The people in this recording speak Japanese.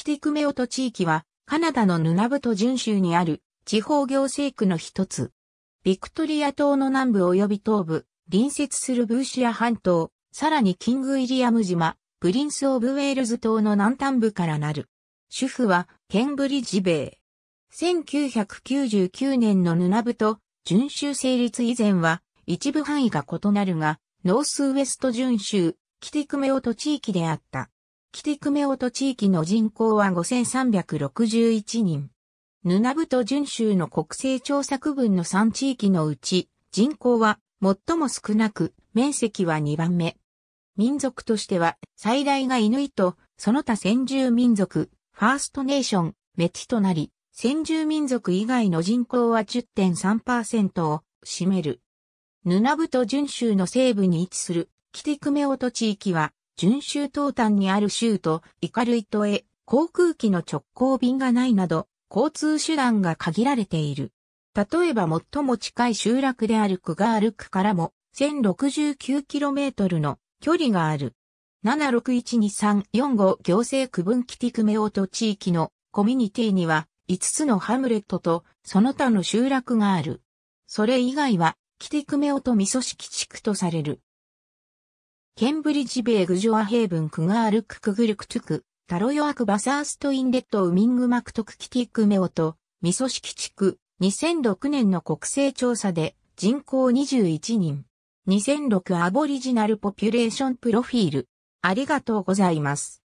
キティクメオト地域は、カナダのヌナブト準州にある地方行政区の一つ。ビクトリア島の南部及び東部、隣接するブーシア半島、さらにキング・イリアム島、プリンス・オブ・ウェールズ島の南端部からなる。主婦は、ケンブリッジ米。1999年のヌナブト、準州成立以前は、一部範囲が異なるが、ノースウエスト準州、キティクメオト地域であった。キティクメオト地域の人口は5361人。ヌナブト準州の国勢調査区分の3地域のうち、人口は最も少なく、面積は2番目。民族としては、最大がイヌイと、その他先住民族、ファーストネーション、メティとなり、先住民族以外の人口は10.3%を占める。ヌナブト準州の西部に位置する、キティクメオト地域は、準州東端にある州都イカルイトへ航空機の直行便がないなど、交通手段が限られている。例えば最も近い集落であるクガールクからも 1069km の距離がある。7612345行政区分キティクメオト地域のコミュニティには5つのハムレットとその他の集落がある。それ以外はキティクメオトミソシ地区とされる。ケンブリッジベーグジョアヘイブンクガールククグルクトゥク、タロヨアクバサーストインレットウミングマクトクキティクメオと、ミソシキ地区、2006年の国勢調査で人口21人。2006アボリジナルポピュレーションプロフィール。ありがとうございます。